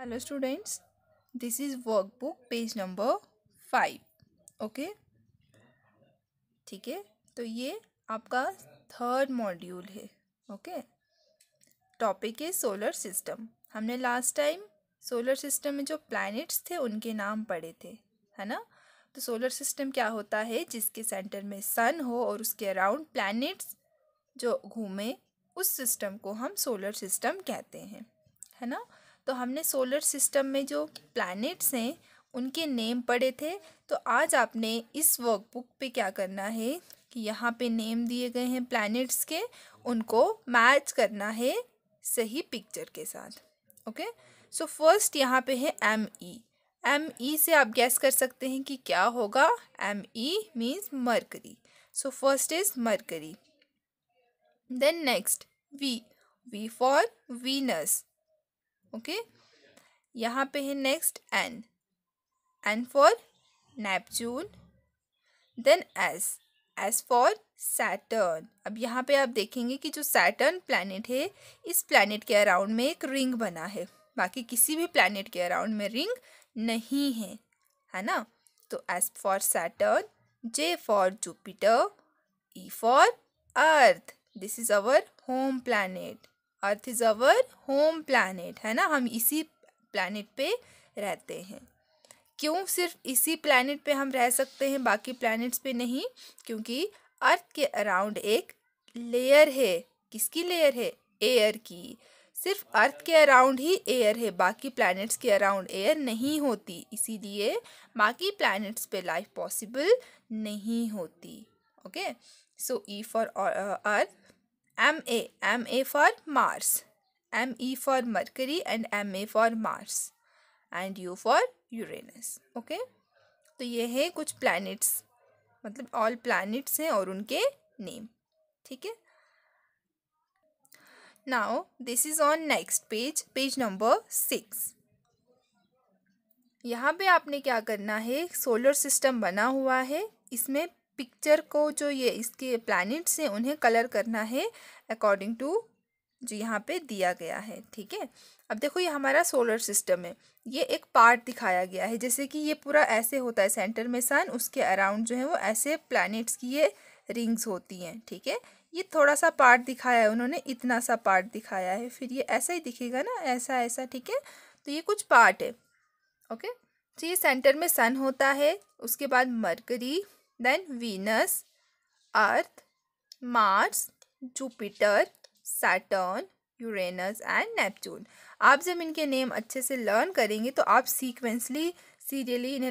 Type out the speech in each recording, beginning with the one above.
Hello students this is workbook page number five okay ठीक है तो ये आपका थर्ड मॉड्यूल है ओके टॉपिक है सोलर सिस्टम हमने लास्ट टाइम सोलर सिस्टम में जो प्लैनेट्स थे उनके नाम पढ़े थे है ना तो सोलर सिस्टम क्या होता है जिसके सेंटर में सन हो और उसके अराउंड प्लैनेट्स जो घूमें उस सिस्टम को हम सोलर सिस्टम कहते हैं है ना तो हमने सोलर सिस्टम में जो प्लैनेट्स हैं उनके नेम पढ़े थे तो आज आपने इस वर्कबुक पे क्या करना है कि यहाँ पे नेम दिए गए हैं प्लैनेट्स के उनको मैच करना है सही पिक्चर के साथ ओके सो फर्स्ट यहाँ पे है एम ई एम ई से आप गैस कर सकते हैं कि क्या होगा M E means Mercury so first is Mercury then next V V for Venus okay यहाँ पे है next N N for Neptune then S S for Saturn अब यहाँ पे आप देखेंगे कि जो सैटर्न प्लानट है इस प्लानट के अराउंड में एक रिंग बना है बाकी किसी भी प्लानट के अराउंड में रिंग नहीं है है ना तो S for Saturn J for Jupiter E for Earth this is our home planet Earth is our home planet है ना हम इसी प्लानट पे रहते हैं क्यों सिर्फ इसी प्लानट पे हम रह सकते हैं बाकी प्लानट्स पे नहीं क्योंकि अर्थ के अराउंड एक लेयर है किसकी लेयर है एयर की सिर्फ अर्थ के अराउंड ही एयर है बाकी प्लानट्स के अराउंड एयर नहीं होती इसीलिए बाकी प्लानट्स पे लाइफ पॉसिबल नहीं होती okay so E for Earth M A M A for Mars M E for Mercury and M A for Mars and U for Uranus okay तो ये है कुछ प्लानिट्स मतलब ऑल प्लानिट्स हैं और उनके नेम ठीक है now this is on next page page number six यहाँ पे आपने क्या करना है सोलर सिस्टम बना हुआ है इसमें पिक्चर को जो ये इसके प्लैनेट्स हैं उन्हें कलर करना है अकॉर्डिंग टू जो यहाँ पे दिया गया है ठीक है अब देखो ये हमारा सोलर सिस्टम है ये एक पार्ट दिखाया गया है जैसे कि ये पूरा ऐसे होता है सेंटर में सन उसके अराउंड जो है वो ऐसे प्लैनेट्स की ये रिंग्स होती हैं ठीक है ठीके? ये थोड़ा सा पार्ट दिखाया है उन्होंने इतना सा पार्ट दिखाया है फिर ये ऐसा ही दिखेगा ना ऐसा ऐसा ठीक है तो ये कुछ पार्ट है ओके तो ये सेंटर में सन होता है उसके बाद Mercury then Venus, Earth, Mars, Jupiter, Saturn, Uranus and Neptune आप जब इनके नेम अच्छे से लर्न करेंगे तो आप सीक्वेंसली सीरियली इन्हें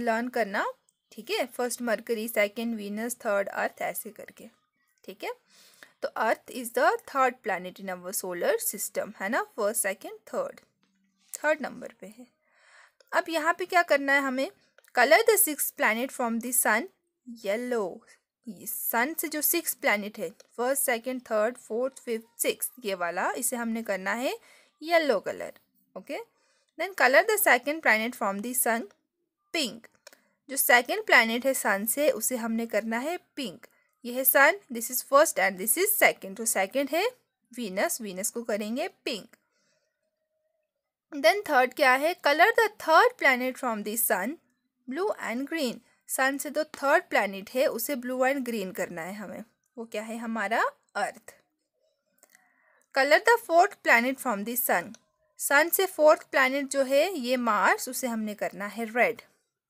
लर्न करना ठीक है first Mercury second Venus third Earth ऐसे करके ठीक है तो Earth is the third planet in our solar system है ना first second third third number पे है अब यहाँ पे क्या करना है हमें colour the six planet from the sun yellow sun से जो सिक्स प्लानिट है first second third fourth fifth six ये वाला इसे हमने करना है yellow colour okay then colour the second planet from the sun pink जो सेकंड प्लानिट है सन से उसे हमने करना है पिंक ये है sun this is first and this is second तो सेकंड है वीनस वीनस को करेंगे पिंक देन थर्ड क्या है colour the third planet from the sun blue and green sun से जो थर्ड प्लानिट है उसे ब्लू एंड ग्रीन करना है हमें वो क्या है हमारा Earth colour the fourth planet from the sun sun से फोर्थ प्लानिट जो है ये मार्स उसे हमने करना है रेड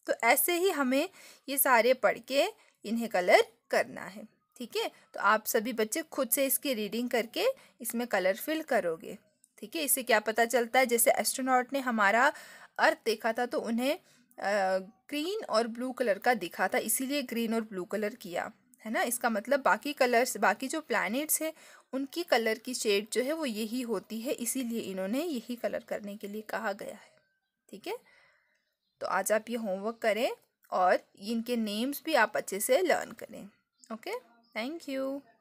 तो ऐसे ही हमें ये सारे पढ़ के इन्हें कलर करना है ठीक है तो आप सभी बच्चे खुद से इसकी रीडिंग करके इसमें कलर फिल करोगे ठीक है इससे क्या पता चलता है जैसे एस्ट्रोनॉट ने हमारा अर्थ देखा था तो उन्हें ग्रीन और ब्लू कलर का दिखा था इसीलिए ग्रीन और ब्लू कलर किया है ना इसका मतलब बाकी कलर्स बाकी जो प्लैनेट्स हैं उनकी कलर की शेड जो है वो यही होती है इसीलिए इन्होंने यही कलर करने के लिए कहा गया है ठीक है तो आज आप ये होमवर्क करें और इनके नेम्स भी आप अच्छे से लर्न करें ओके थैंक यू